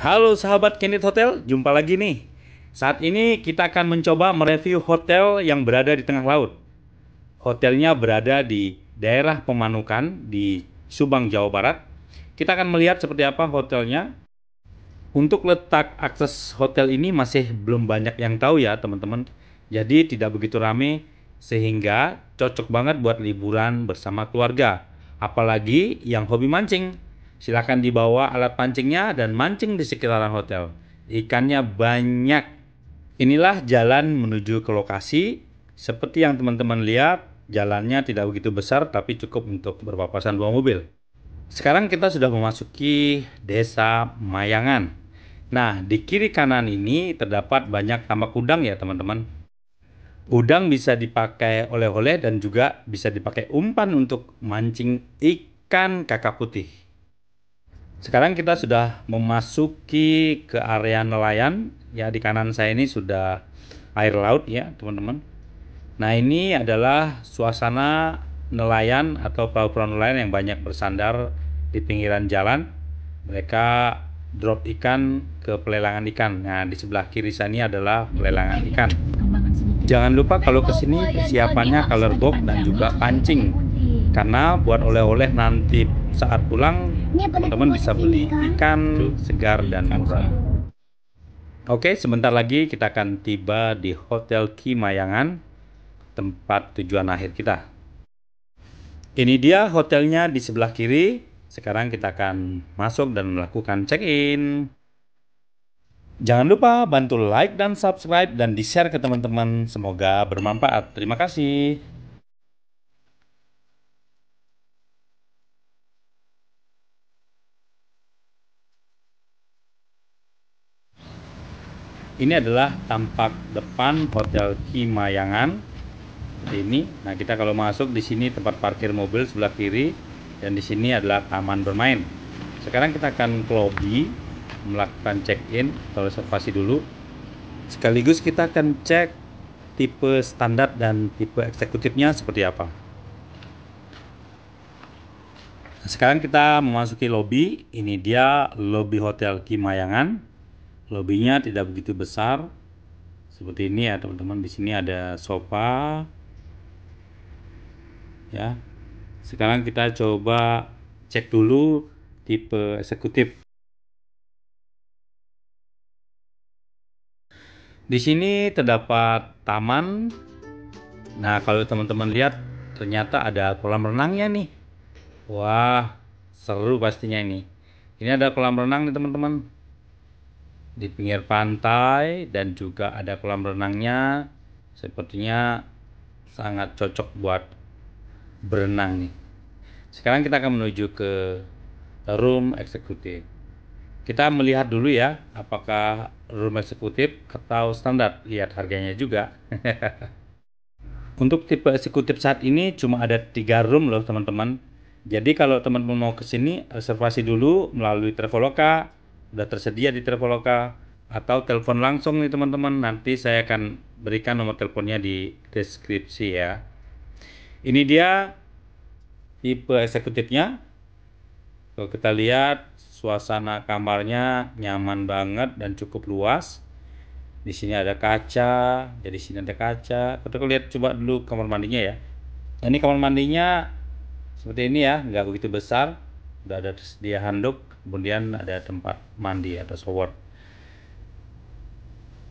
Halo sahabat Kenneth Hotel, jumpa lagi nih. Saat ini kita akan mencoba mereview hotel yang berada di tengah laut. Hotelnya berada di daerah Pemanukan di Subang, Jawa Barat. Kita akan melihat seperti apa hotelnya. Untuk letak akses hotel ini masih belum banyak yang tahu ya teman-teman. Jadi tidak begitu rame sehingga cocok banget buat liburan bersama keluarga. Apalagi yang hobi mancing. Silahkan dibawa alat pancingnya dan mancing di sekitaran hotel. Ikannya banyak. Inilah jalan menuju ke lokasi. Seperti yang teman-teman lihat, jalannya tidak begitu besar tapi cukup untuk berpapasan dua mobil. Sekarang kita sudah memasuki desa Mayangan. Nah, di kiri kanan ini terdapat banyak tambak udang ya teman-teman. Udang bisa dipakai oleh-oleh dan juga bisa dipakai umpan untuk mancing ikan kakak putih. Sekarang kita sudah memasuki ke area nelayan. Ya, di kanan saya ini sudah air laut ya, teman-teman. Nah, ini adalah suasana nelayan atau perahu-perahu nelayan yang banyak bersandar di pinggiran jalan. Mereka drop ikan ke pelelangan ikan. Nah, di sebelah kiri sana adalah pelelangan ikan. Jangan lupa kalau kesini persiapannya color box dan juga pancing. Karena buat oleh-oleh nanti saat pulang teman-teman bisa beli kan? ikan segar dan murah. Oke, sebentar lagi kita akan tiba di Hotel Kimayangan, tempat tujuan akhir kita. Ini dia hotelnya di sebelah kiri. Sekarang kita akan masuk dan melakukan check-in. Jangan lupa bantu like dan subscribe dan di-share ke teman-teman. Semoga bermanfaat. Terima kasih. ini adalah tampak depan Hotel Kimayangan ini nah kita kalau masuk di sini tempat parkir mobil sebelah kiri dan di sini adalah taman bermain sekarang kita akan ke lobby melakukan check-in atau reservasi dulu sekaligus kita akan cek tipe standar dan tipe eksekutifnya seperti apa nah, sekarang kita memasuki lobby ini dia lobby Hotel Kimayangan Lobbynya tidak begitu besar. Seperti ini ya, teman-teman. Di sini ada sofa. Ya. Sekarang kita coba cek dulu tipe eksekutif. Di sini terdapat taman. Nah, kalau teman-teman lihat ternyata ada kolam renangnya nih. Wah, seru pastinya ini. Ini ada kolam renang nih, teman-teman di pinggir pantai dan juga ada kolam renangnya. Sepertinya sangat cocok buat berenang nih. Sekarang kita akan menuju ke room eksekutif. Kita melihat dulu ya, apakah room eksekutif atau standar. Lihat harganya juga. Untuk tipe eksekutif saat ini cuma ada tiga room loh teman-teman. Jadi kalau teman-teman mau kesini, reservasi dulu melalui Traveloka sudah tersedia di Traveloka atau telepon langsung nih teman-teman. Nanti saya akan berikan nomor teleponnya di deskripsi ya. Ini dia tipe eksekutifnya. Kalau kita lihat suasana kamarnya nyaman banget dan cukup luas. Di sini ada kaca, jadi ya sini ada kaca. Kita lihat coba dulu kamar mandinya ya. ini kamar mandinya seperti ini ya, nggak begitu besar Udah ada tersedia handuk, kemudian ada tempat mandi, atau shower.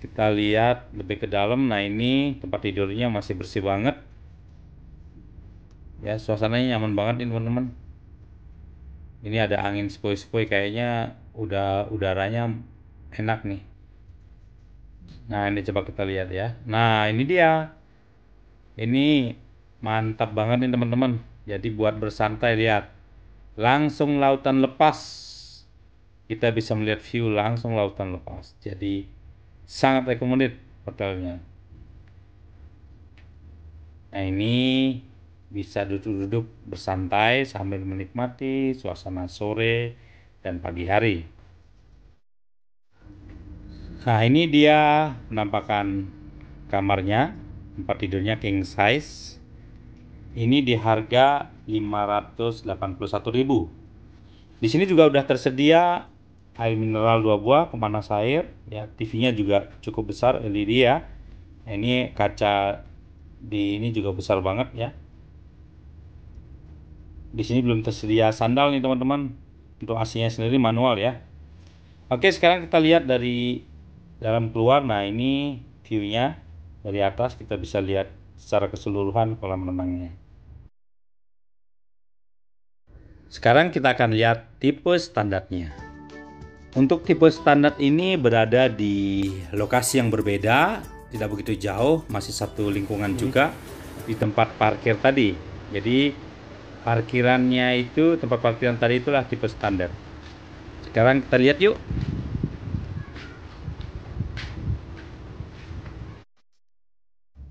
Kita lihat lebih ke dalam. Nah, ini tempat tidurnya masih bersih banget. Ya, suasananya nyaman banget ini, teman-teman. Ini ada angin sepoi-sepoi kayaknya udah udaranya enak nih. Nah, ini coba kita lihat ya. Nah, ini dia. Ini mantap banget nih teman-teman. Jadi buat bersantai lihat langsung lautan lepas. Kita bisa melihat view langsung lautan lepas. Jadi sangat recommended hotelnya. Nah ini bisa duduk-duduk bersantai sambil menikmati suasana sore dan pagi hari. Nah ini dia penampakan kamarnya, tempat tidurnya king size. Ini di harga 581.000. Di sini juga sudah tersedia air mineral 2 buah, pemanas air, ya TV-nya juga cukup besar LED ya. Nah, ini kaca di ini juga besar banget ya. Di sini belum tersedia sandal nih teman-teman. Untuk ac sendiri manual ya. Oke, sekarang kita lihat dari dalam keluar. Nah, ini view-nya dari atas kita bisa lihat secara keseluruhan kolam renangnya. Sekarang kita akan lihat tipe standarnya. Untuk tipe standar ini berada di lokasi yang berbeda, tidak begitu jauh, masih satu lingkungan hmm. juga di tempat parkir tadi. Jadi parkirannya itu tempat parkiran tadi itulah tipe standar. Sekarang kita lihat yuk.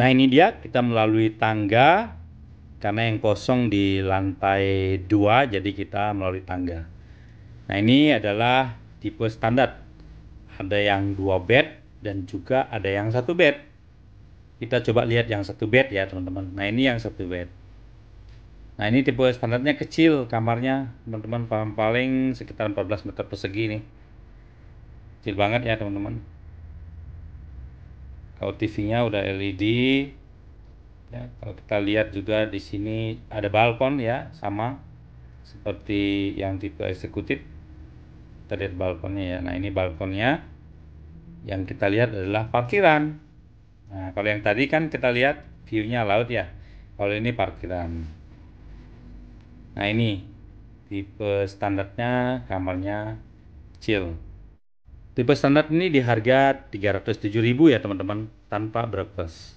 Nah ini dia kita melalui tangga karena yang kosong di lantai 2 jadi kita melalui tangga. Nah ini adalah tipe standar. Ada yang 2 bed dan juga ada yang satu bed. Kita coba lihat yang satu bed ya teman-teman. Nah ini yang satu bed. Nah ini tipe standarnya kecil kamarnya teman-teman paling sekitar 14 meter persegi nih. Kecil banget ya teman-teman. Kalau TV-nya udah LED. Ya, kalau kita lihat juga di sini ada balkon ya, sama seperti yang tipe eksekutif. Kita lihat balkonnya ya. Nah, ini balkonnya. Yang kita lihat adalah parkiran. Nah, kalau yang tadi kan kita lihat view-nya laut ya. Kalau ini parkiran. Nah, ini tipe standarnya kamarnya kecil. Tipe standar ini di harga 307.000 ya teman-teman, tanpa breakfast.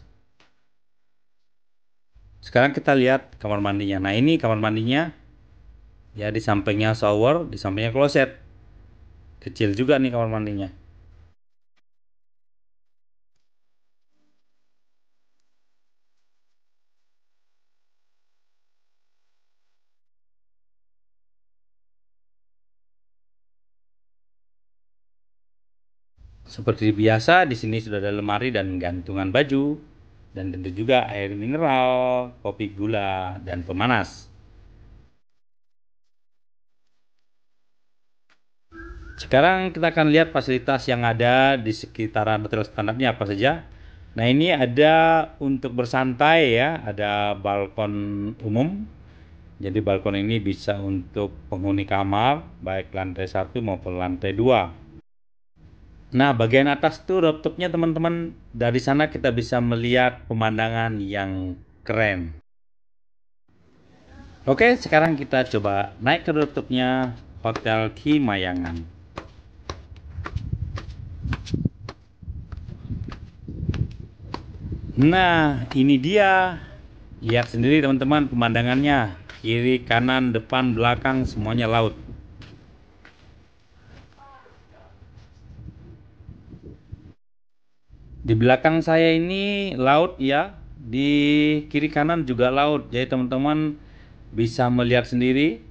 Sekarang kita lihat kamar mandinya. Nah ini kamar mandinya, ya di sampingnya shower, di sampingnya kloset. Kecil juga nih kamar mandinya. Seperti biasa, di sini sudah ada lemari dan gantungan baju, dan tentu juga air mineral, kopi gula, dan pemanas. Sekarang kita akan lihat fasilitas yang ada di sekitaran hotel standarnya apa saja. Nah ini ada untuk bersantai ya, ada balkon umum. Jadi balkon ini bisa untuk penghuni kamar, baik lantai satu maupun lantai dua. Nah, bagian atas tuh rooftopnya teman-teman. Dari sana kita bisa melihat pemandangan yang keren. Oke, sekarang kita coba naik ke rooftopnya Hotel Kimayangan. Nah, ini dia. Lihat sendiri teman-teman pemandangannya. Kiri, kanan, depan, belakang, semuanya laut. belakang saya ini laut ya, di kiri kanan juga laut. Jadi teman-teman bisa melihat sendiri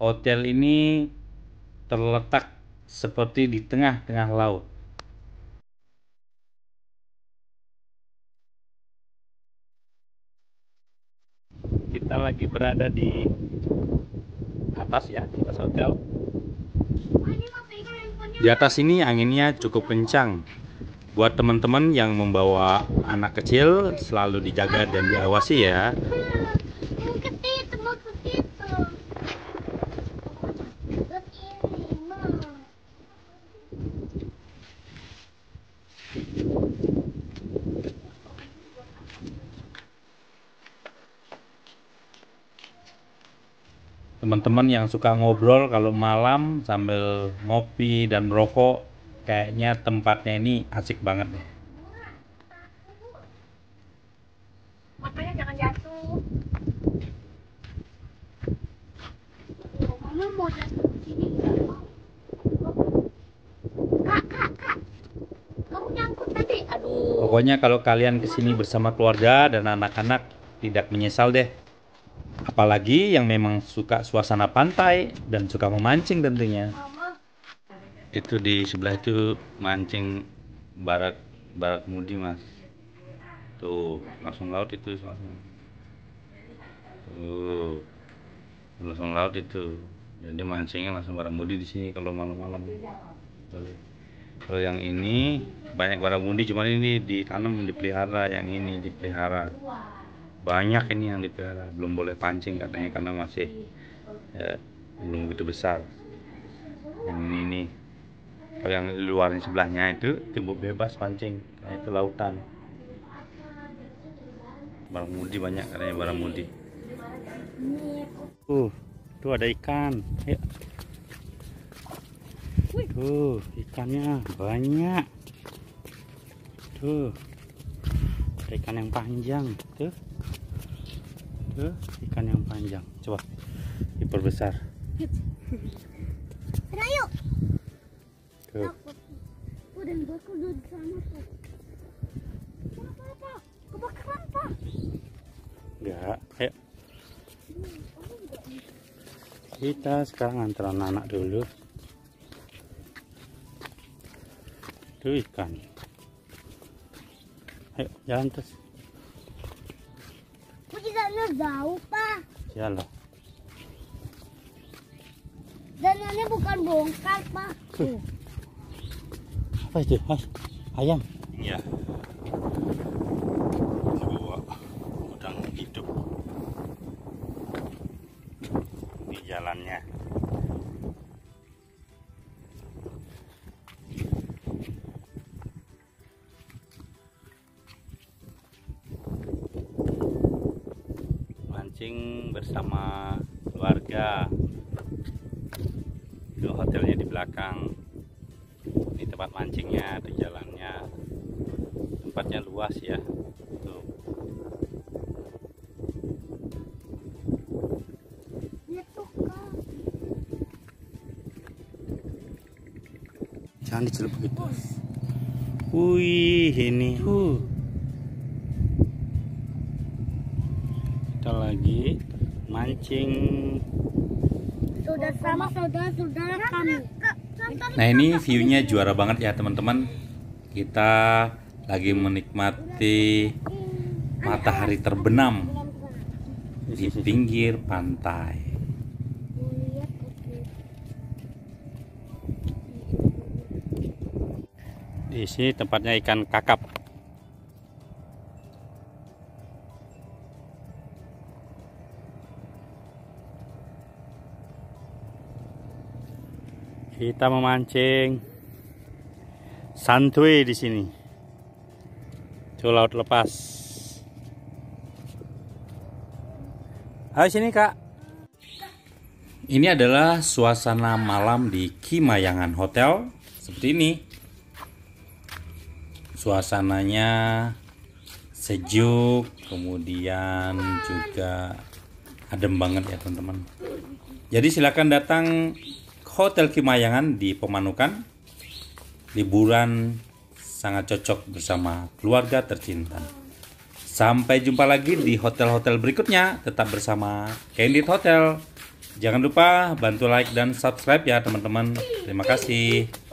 hotel ini terletak seperti di tengah-tengah laut. Kita lagi berada di atas ya, di atas hotel. Di atas ini anginnya cukup kencang buat teman-teman yang membawa anak kecil selalu dijaga dan diawasi ya teman-teman yang suka ngobrol kalau malam sambil ngopi dan merokok kayaknya tempatnya ini asik banget deh pokoknya kalau kalian kesini bersama keluarga dan anak-anak tidak menyesal deh apalagi yang memang suka suasana pantai dan suka memancing tentunya itu di sebelah itu mancing barat barat mudi mas tuh langsung laut itu langsung tuh langsung laut itu jadi mancingnya langsung barat mudi di sini kalau malam-malam kalau yang ini banyak barat mudi cuman ini ditanam dipelihara yang ini dipelihara banyak ini yang dipelihara belum boleh pancing katanya karena masih ya, belum begitu besar yang ini nih kalau yang luar sebelahnya itu timbuk bebas pancing nah, itu lautan barang mudi banyak katanya barang mudi uh tuh ada ikan ya tuh ikannya banyak tuh ada ikan yang panjang tuh tuh ikan yang panjang coba diperbesar Enggak, ya, ayo. Kita sekarang antar anak-anak dulu. Itu ikan. Ayo, jalan terus. Aku tidak jauh, Pak. Dan ini bukan bongkar, Pak apa itu mas ayam iya dibawa udang hidup di jalannya mancing bersama keluarga itu hotelnya di belakang tempat mancingnya di jalannya tempatnya luas ya tuh jangan dicelup begitu wih ini huh. kita lagi mancing sudah sama saudara-saudara kami Nah ini viewnya juara banget ya teman-teman. Kita lagi menikmati matahari terbenam di pinggir pantai. Di sini tempatnya ikan kakap. Kita memancing santuy di sini. Itu laut lepas. Hai sini, Kak. Ini adalah suasana malam di Kimayangan Hotel seperti ini. Suasananya sejuk, kemudian juga adem banget ya, teman-teman. Jadi silakan datang Hotel Kimayangan di Pemanukan. Liburan sangat cocok bersama keluarga tercinta. Sampai jumpa lagi di hotel-hotel berikutnya. Tetap bersama Candid Hotel. Jangan lupa bantu like dan subscribe ya teman-teman. Terima kasih.